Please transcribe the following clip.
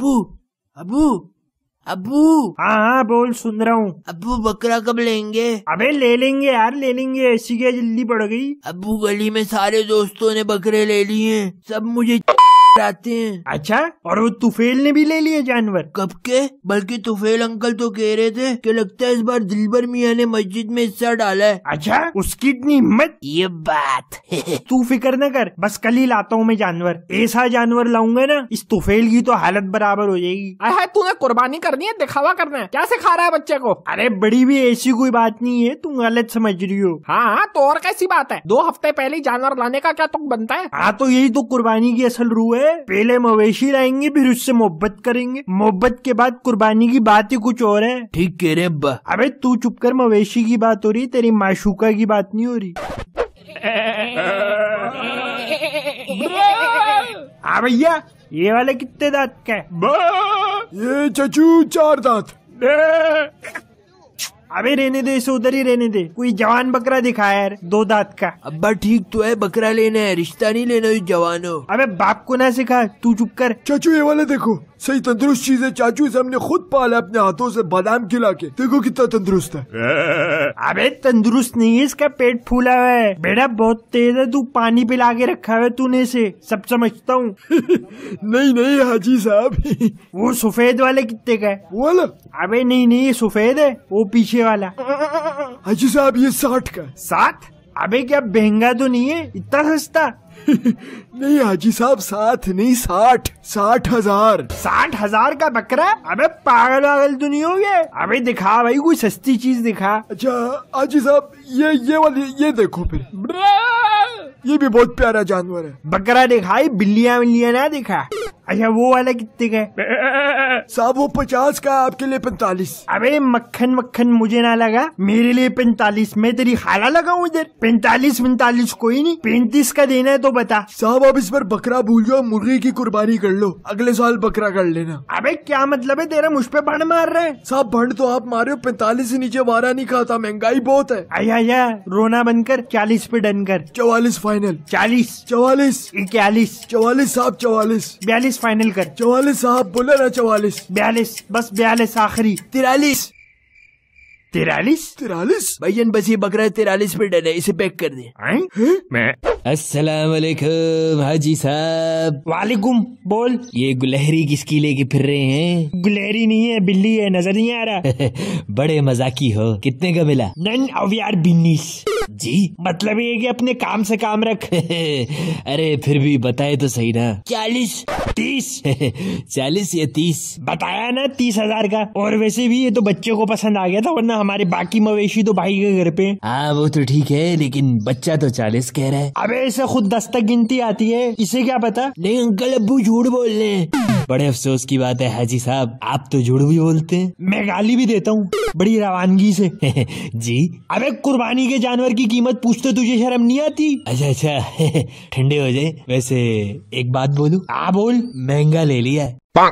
अबू अबू अबू हाँ हाँ बोल सुन रहा हूँ अबू बकरा कब लेंगे अबे ले लेंगे यार ले लेंगे ऐसी क्या जल्दी पड़ गई अबू गली में सारे दोस्तों ने बकरे ले लिए सब मुझे आते हैं अच्छा और वो तुफेल ने भी ले लिए जानवर कब के बल्कि तुफेल अंकल तो कह रहे थे कि लगता है इस बार दिलबर मियाँ ने मस्जिद में हिस्सा डाला है अच्छा उसकी इतनी हिम्मत ये बात तू फिक्र न कर बस कल ही लाता हूँ मैं जानवर ऐसा जानवर लाऊंगा ना इस तुफेल की तो हालत बराबर हो जाएगी अरे हाँ, तूने कुर्बानी करनी है दिखावा करना है क्या सिखा रहा है बच्चे को अरे बड़ी भी ऐसी कोई बात नहीं है तुम गलत समझ रही हो हाँ, हाँ तो और कैसी बात है दो हफ्ते पहले जानवर लाने का क्या तुक बनता है हाँ तो यही तो कुर्बानी की असल रूह है है पहले मवेशी लाएंगे फिर उससे मोहब्बत करेंगे मोहब्बत के बाद कुर्बानी की बात ही कुछ और है ठीक कह रहे अब अबे तू चुप कर मवेशी की बात हो रही तेरी माशूका की बात नहीं हो रही हाँ भैया ये वाले कितने दांत के ये चचू चार दांत अबे रहने दे इसे उधर ही रहने दे कोई जवान बकरा दिखा यार दो दांत का अब्बा ठीक तो है बकरा लेना है रिश्ता नहीं लेना जवानों अबे बाप को ना सिखा तू चुप कर चाचू ये वाला देखो सही तंदुरुस्त चीज है चाचू इसे हमने खुद पाला अपने हाथों से बादाम खिला के देखो कितना तंदुरुस्त है अबे तंदुरुस्त नहीं है इसका पेट फूला हुआ है बेटा बहुत तेज है तू पानी पिला के रखा हुआ तूने इसे सब समझता हूँ नहीं नहीं हाजी साहब वो सफेद वाले कितने का है वो वाला अबे नहीं नहीं ये सफेद है वो पीछे नीचे वाला हाजी अच्छा साहब ये साठ का साठ अबे क्या बहंगा तो नहीं है इतना सस्ता नहीं हाजी साहब साथ नहीं साठ साठ हजार साठ हजार का बकरा अबे पागल वागल तो नहीं हो गए अबे दिखा भाई कोई सस्ती चीज दिखा अच्छा हाजी साहब ये ये वाली ये देखो फिर ये भी बहुत प्यारा जानवर है बकरा दिखाई बिल्लिया बिल्लिया ना दिखा अच्छा वो वाला कितने का है साहब वो पचास का आपके लिए पैंतालीस अबे मक्खन मक्खन मुझे ना लगा मेरे लिए पैंतालीस मैं तेरी खाला लगाऊ इधर पैंतालीस पैंतालीस कोई नहीं पैंतीस का देना है तो बता साहब आप इस पर बकरा भूल जाओ मुर्गी की कुर्बानी कर लो अगले साल बकरा कर लेना अबे क्या मतलब है तेरा मुझ पे भंड मार रहे है साहब भंड तो आप मारे हो पैंतालीस नीचे मारा नहीं खाता महंगाई बहुत है आया या रोना बनकर चालीस पे डन कर चौवालीस फाइनल चालीस चौवालीस इक्यालीस चौवालीस साहब चौवालीस बयालीस फाइनल कर चौवालीस आप बोले ना चौवालीस बयालीस बस बयालीस आखिरी तिरालीस तिरालीस तिरालीस भैया बस ये बकरा तिरालीस पे डर है इसे पैक कर दे मैं अस्सलाम वालेकुम हाजी साहब वालेकुम बोल ये गुलहरी किसकी लेके फिर रहे हैं गुलहरी नहीं है बिल्ली है नजर नहीं आ रहा बड़े मजाकी हो कितने का मिला नन अवियार बिन्नीस जी मतलब ये कि अपने काम से काम रख अरे फिर भी बताए तो सही ना चालीस तीस चालीस या तीस बताया ना तीस हजार का और वैसे भी ये तो बच्चे को पसंद आ गया था वरना हमारे बाकी मवेशी तो भाई के घर पे हाँ वो तो ठीक है लेकिन बच्चा तो चालीस कह रहा है अब ऐसे खुद दस्तक गिनती आती है इसे क्या पता नहीं अंकल अबू झूठ बोल रहे हैं बड़े अफसोस की बात है हाजी साहब आप तो जुड़ भी बोलते हैं मैं गाली भी देता हूँ बड़ी रवानगी से जी अबे कुर्बानी के जानवर की कीमत पूछते तो तुझे शर्म नहीं आती अच्छा अच्छा ठंडे हो जाए वैसे एक बात बोलू आ हाँ, बोल महंगा ले लिया